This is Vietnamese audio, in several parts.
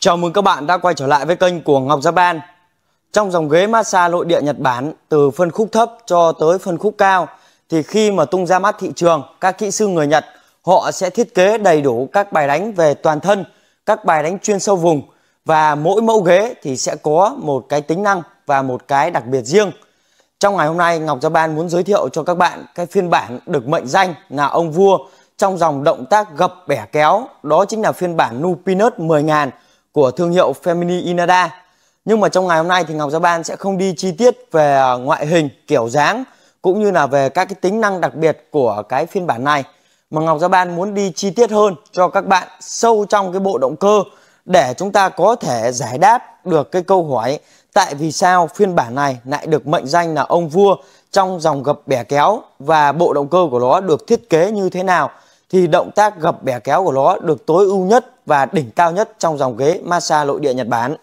Chào mừng các bạn đã quay trở lại với kênh của Ngọc Japan. Trong dòng ghế massage nội địa Nhật Bản từ phân khúc thấp cho tới phân khúc cao thì khi mà tung ra mắt thị trường, các kỹ sư người Nhật họ sẽ thiết kế đầy đủ các bài đánh về toàn thân, các bài đánh chuyên sâu vùng và mỗi mẫu ghế thì sẽ có một cái tính năng và một cái đặc biệt riêng. Trong ngày hôm nay Ngọc Japan muốn giới thiệu cho các bạn cái phiên bản được mệnh danh là ông vua trong dòng động tác gập bẻ kéo, đó chính là phiên bản Nu Peanut 10000 của thương hiệu Femini Inada. Nhưng mà trong ngày hôm nay thì Ngọc Gia Ban sẽ không đi chi tiết về à, ngoại hình, kiểu dáng cũng như là về các cái tính năng đặc biệt của cái phiên bản này mà Ngọc Gia Ban muốn đi chi tiết hơn cho các bạn sâu trong cái bộ động cơ để chúng ta có thể giải đáp được cái câu hỏi tại vì sao phiên bản này lại được mệnh danh là ông vua trong dòng gập bẻ kéo và bộ động cơ của nó được thiết kế như thế nào thì động tác gập bẻ kéo của nó được tối ưu nhất và đỉnh cao nhất trong dòng ghế massage nội địa Nhật Bản.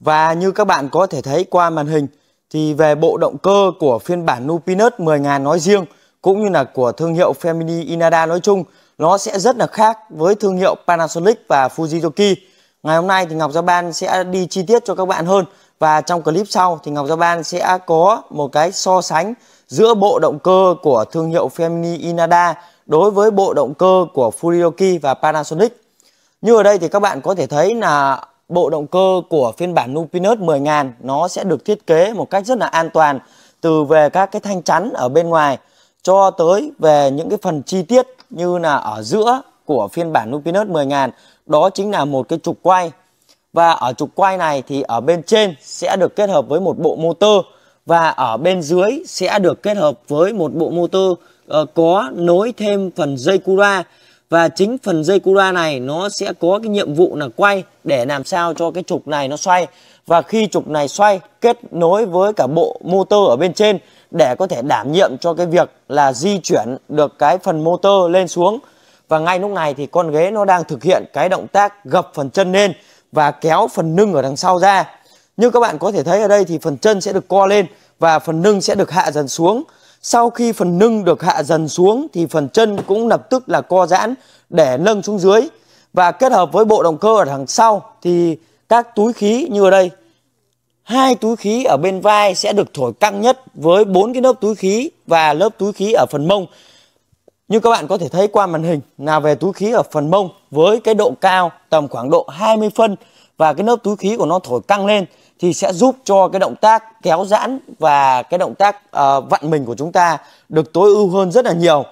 Và như các bạn có thể thấy qua màn hình thì về bộ động cơ của phiên bản Nupinus 10.000 nói riêng cũng như là của thương hiệu Femini Inada nói chung nó sẽ rất là khác với thương hiệu Panasonic và Fujizoki. Ngày hôm nay thì Ngọc Gia Ban sẽ đi chi tiết cho các bạn hơn và trong clip sau thì Ngọc Gia Ban sẽ có một cái so sánh giữa bộ động cơ của thương hiệu Femini Inada đối với bộ động cơ của Furioki và Panasonic. Như ở đây thì các bạn có thể thấy là bộ động cơ của phiên bản Nupinus 10.000 nó sẽ được thiết kế một cách rất là an toàn từ về các cái thanh chắn ở bên ngoài cho tới về những cái phần chi tiết như là ở giữa của phiên bản Nupinus 10.000 đó chính là một cái trục quay và ở trục quay này thì ở bên trên sẽ được kết hợp với một bộ motor và ở bên dưới sẽ được kết hợp với một bộ motor uh, có nối thêm phần dây cura và chính phần dây cura này nó sẽ có cái nhiệm vụ là quay để làm sao cho cái trục này nó xoay và khi trục này xoay kết nối với cả bộ motor ở bên trên để có thể đảm nhiệm cho cái việc là di chuyển được cái phần motor lên xuống và ngay lúc này thì con ghế nó đang thực hiện cái động tác gập phần chân lên và kéo phần nâng ở đằng sau ra như các bạn có thể thấy ở đây thì phần chân sẽ được co lên và phần nâng sẽ được hạ dần xuống. Sau khi phần nâng được hạ dần xuống thì phần chân cũng lập tức là co giãn để nâng xuống dưới. Và kết hợp với bộ động cơ ở đằng sau thì các túi khí như ở đây. Hai túi khí ở bên vai sẽ được thổi căng nhất với bốn cái lớp túi khí và lớp túi khí ở phần mông. Như các bạn có thể thấy qua màn hình là về túi khí ở phần mông với cái độ cao tầm khoảng độ 20 phân và cái lớp túi khí của nó thổi căng lên thì sẽ giúp cho cái động tác kéo giãn và cái động tác uh, vặn mình của chúng ta được tối ưu hơn rất là nhiều.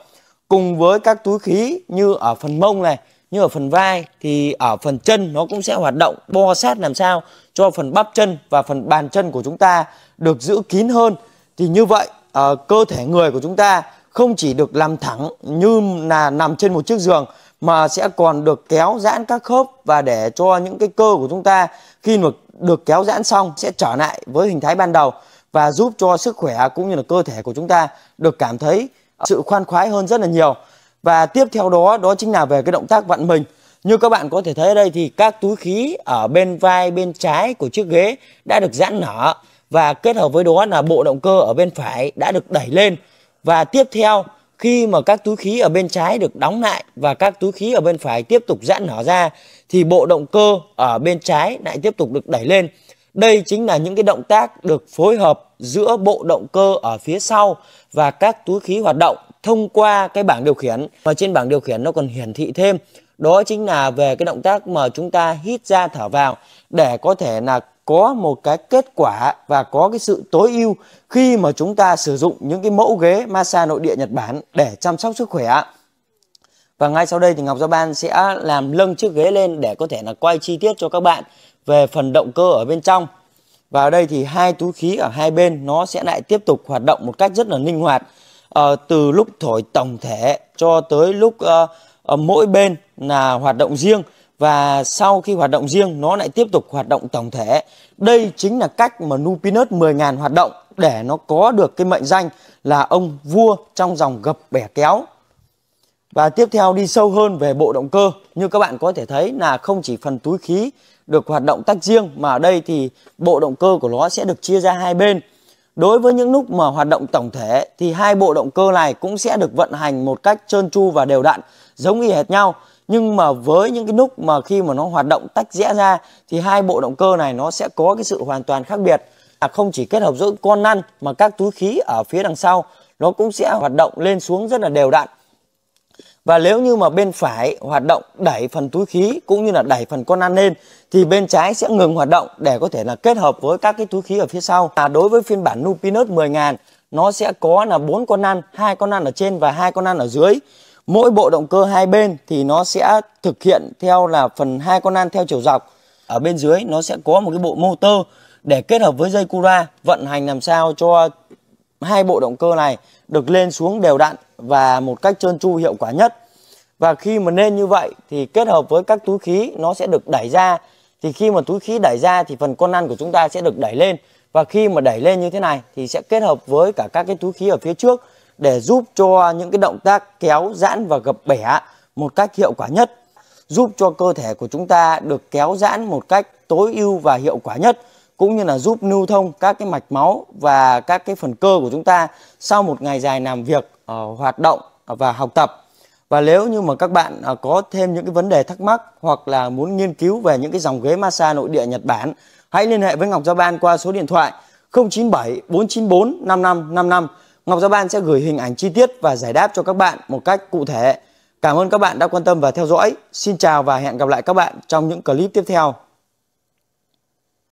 Cùng với các túi khí như ở phần mông này, như ở phần vai thì ở phần chân nó cũng sẽ hoạt động bo sát làm sao cho phần bắp chân và phần bàn chân của chúng ta được giữ kín hơn. Thì như vậy uh, cơ thể người của chúng ta không chỉ được làm thẳng như là nằm trên một chiếc giường mà sẽ còn được kéo giãn các khớp và để cho những cái cơ của chúng ta khi mà được kéo giãn xong sẽ trở lại với hình thái ban đầu và giúp cho sức khỏe cũng như là cơ thể của chúng ta được cảm thấy sự khoan khoái hơn rất là nhiều. Và tiếp theo đó đó chính là về cái động tác vặn mình. Như các bạn có thể thấy ở đây thì các túi khí ở bên vai bên trái của chiếc ghế đã được giãn nở và kết hợp với đó là bộ động cơ ở bên phải đã được đẩy lên. Và tiếp theo khi mà các túi khí ở bên trái được đóng lại và các túi khí ở bên phải tiếp tục giãn nở ra thì bộ động cơ ở bên trái lại tiếp tục được đẩy lên. Đây chính là những cái động tác được phối hợp giữa bộ động cơ ở phía sau và các túi khí hoạt động thông qua cái bảng điều khiển và trên bảng điều khiển nó còn hiển thị thêm đó chính là về cái động tác mà chúng ta hít ra thở vào để có thể là có một cái kết quả và có cái sự tối ưu khi mà chúng ta sử dụng những cái mẫu ghế massage nội địa Nhật Bản để chăm sóc sức khỏe. Và ngay sau đây thì Ngọc Giao Ban sẽ làm lưng chiếc ghế lên để có thể là quay chi tiết cho các bạn về phần động cơ ở bên trong. Và ở đây thì hai túi khí ở hai bên nó sẽ lại tiếp tục hoạt động một cách rất là linh hoạt. Ờ, từ lúc thổi tổng thể cho tới lúc uh, mỗi bên là hoạt động riêng và sau khi hoạt động riêng nó lại tiếp tục hoạt động tổng thể. Đây chính là cách mà Nupinus 10.000 hoạt động để nó có được cái mệnh danh là ông vua trong dòng gập bẻ kéo. Và tiếp theo đi sâu hơn về bộ động cơ, như các bạn có thể thấy là không chỉ phần túi khí được hoạt động tách riêng mà ở đây thì bộ động cơ của nó sẽ được chia ra hai bên. Đối với những lúc mà hoạt động tổng thể thì hai bộ động cơ này cũng sẽ được vận hành một cách trơn tru và đều đặn, giống y hệt nhau nhưng mà với những cái nút mà khi mà nó hoạt động tách rẽ ra thì hai bộ động cơ này nó sẽ có cái sự hoàn toàn khác biệt là không chỉ kết hợp giữa con năn mà các túi khí ở phía đằng sau nó cũng sẽ hoạt động lên xuống rất là đều đặn và nếu như mà bên phải hoạt động đẩy phần túi khí cũng như là đẩy phần con ăn lên thì bên trái sẽ ngừng hoạt động để có thể là kết hợp với các cái túi khí ở phía sau. À, đối với phiên bản Nupinus 10.000 nó sẽ có là bốn con ăn, hai con ăn ở trên và hai con ăn ở dưới mỗi bộ động cơ hai bên thì nó sẽ thực hiện theo là phần hai con nan theo chiều dọc ở bên dưới nó sẽ có một cái bộ motor để kết hợp với dây cura vận hành làm sao cho hai bộ động cơ này được lên xuống đều đặn và một cách trơn tru hiệu quả nhất và khi mà nên như vậy thì kết hợp với các túi khí nó sẽ được đẩy ra thì khi mà túi khí đẩy ra thì phần con lăn của chúng ta sẽ được đẩy lên và khi mà đẩy lên như thế này thì sẽ kết hợp với cả các cái túi khí ở phía trước để giúp cho những cái động tác kéo giãn và gập bẻ một cách hiệu quả nhất giúp cho cơ thể của chúng ta được kéo giãn một cách tối ưu và hiệu quả nhất cũng như là giúp lưu thông các cái mạch máu và các cái phần cơ của chúng ta sau một ngày dài làm việc uh, hoạt động và học tập và nếu như mà các bạn uh, có thêm những cái vấn đề thắc mắc hoặc là muốn nghiên cứu về những cái dòng ghế massage nội địa Nhật Bản hãy liên hệ với Ngọc Giao Ban qua số điện thoại 097 494 5555 Ngọc Giao Ban sẽ gửi hình ảnh chi tiết và giải đáp cho các bạn một cách cụ thể. Cảm ơn các bạn đã quan tâm và theo dõi. Xin chào và hẹn gặp lại các bạn trong những clip tiếp theo.